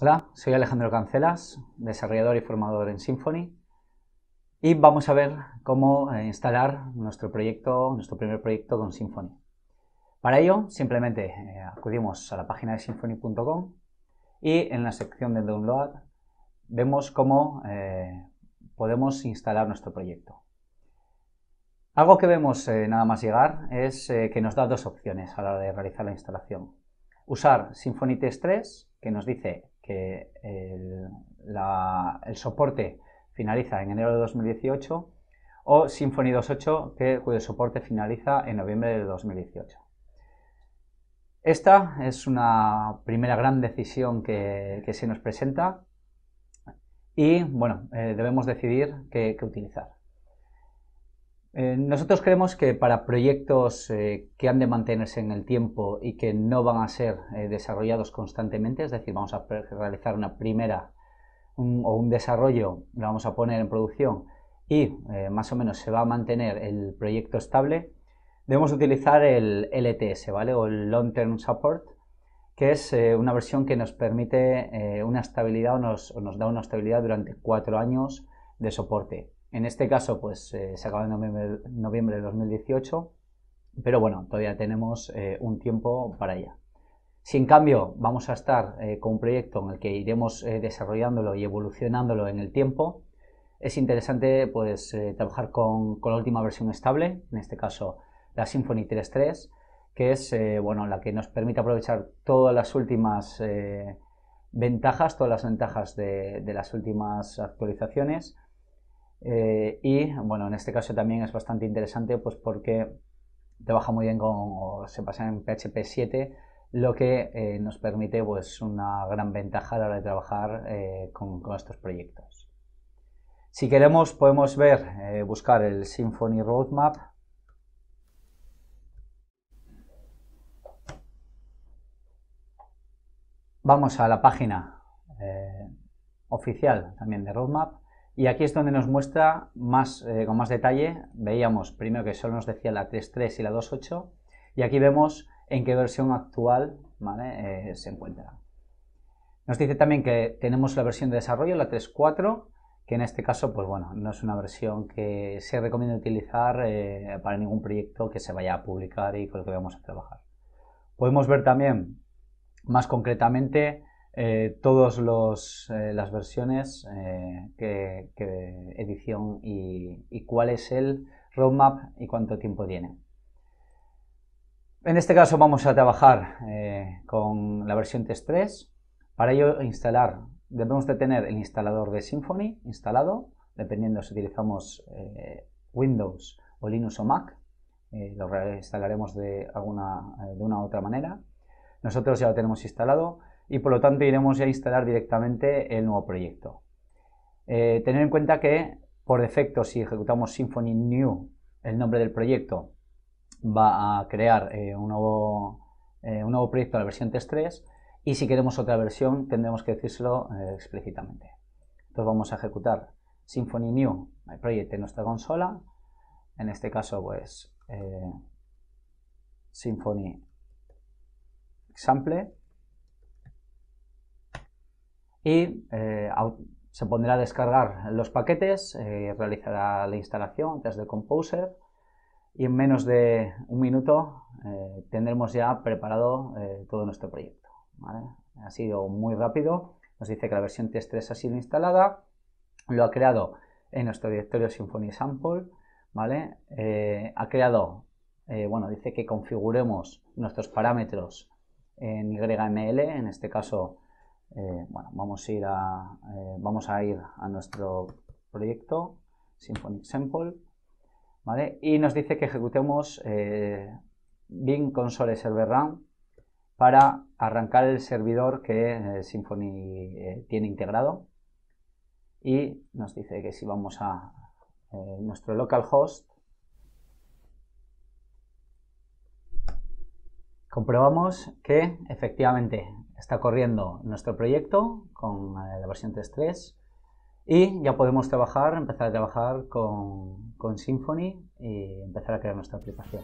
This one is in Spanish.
Hola, soy Alejandro Cancelas, desarrollador y formador en Symfony y vamos a ver cómo eh, instalar nuestro proyecto, nuestro primer proyecto con Symfony. Para ello, simplemente eh, acudimos a la página de symfony.com y en la sección de download vemos cómo eh, podemos instalar nuestro proyecto. Algo que vemos nada más llegar es que nos da dos opciones a la hora de realizar la instalación. Usar Symfony Test 3, que nos dice que el, soporte finaliza en enero de 2018 o Symfony 2.8 que, cuyo soporte finaliza en noviembre de 2018. Esta es una primera gran decisión que, se nos presenta y bueno, eh, debemos decidir qué utilizar. Eh, nosotros creemos que para proyectos eh, que han de mantenerse en el tiempo y que no van a ser eh, desarrollados constantemente, es decir, vamos a realizar una primera o un desarrollo, lo vamos a poner en producción y más o menos se va a mantener el proyecto estable, debemos utilizar el LTS, ¿vale? O el Long Term Support, que es una versión que nos permite una estabilidad o nos da una estabilidad durante cuatro años de soporte. En este caso, pues eh, se acaba en noviembre, de 2018, pero bueno, todavía tenemos eh, un tiempo para ella. Si en cambio vamos a estar eh, con un proyecto en el que iremos desarrollándolo y evolucionándolo en el tiempo, es interesante pues, trabajar con, la última versión estable, en este caso la Symfony 3.3, que es la que nos permite aprovechar todas las últimas ventajas, todas las ventajas de las últimas actualizaciones eh, y bueno, en este caso también es bastante interesante pues, porque trabaja muy bien con, se pasa en PHP 7, lo que eh, nos permite pues, una gran ventaja a la hora de trabajar eh, con, con, estos proyectos. Si queremos podemos ver, buscar el Symfony Roadmap. Vamos a la página oficial también de Roadmap y aquí es donde nos muestra más, eh, con más detalle. Veíamos primero que solo nos decía la 3.3 y la 2.8 y aquí vemos en qué versión actual eh, se encuentra. Nos dice también que tenemos la versión de desarrollo, la 3.4, que en este caso, pues bueno, no es una versión que se recomienda utilizar eh, para ningún proyecto que se vaya a publicar y con el que vamos a trabajar. Podemos ver también más concretamente eh, todas eh, las versiones, eh, edición y, cuál es el roadmap y cuánto tiempo tiene. En este caso vamos a trabajar eh, con la versión test 3. Para ello instalar, debemos de tener el instalador de Symfony instalado, dependiendo si utilizamos Windows o Linux o Mac. lo reinstalaremos de alguna de una u otra manera. Nosotros ya lo tenemos instalado y por lo tanto iremos a instalar directamente el nuevo proyecto. Eh, tener en cuenta que por defecto si ejecutamos Symfony New, el nombre del proyecto va a crear eh, un, nuevo, eh, un nuevo proyecto a la versión test 3 y si queremos otra versión tendremos que decírselo eh, explícitamente. Entonces vamos a ejecutar Symfony New el proyecto en nuestra consola, en este caso pues Symfony Example y eh, se pondrá a descargar los paquetes, eh, realizará la instalación desde Composer y en menos de un minuto eh, tendremos ya preparado todo nuestro proyecto. Ha sido muy rápido, nos dice que la versión test 3 ha sido instalada, lo ha creado en nuestro directorio Symfony Sample, ¿vale? ha creado, bueno, dice que configuremos nuestros parámetros en YML, en este caso eh, bueno, vamos a, ir a, eh, vamos a ir a nuestro proyecto symfony Sample, Y nos dice que ejecutemos eh, Console Server Run para arrancar el servidor que eh, Symfony tiene integrado. Y nos dice que si vamos a nuestro localhost, comprobamos que efectivamente está corriendo nuestro proyecto con eh, la versión 3.3 y ya podemos trabajar, empezar a trabajar con, con Symfony y empezar a crear nuestra aplicación.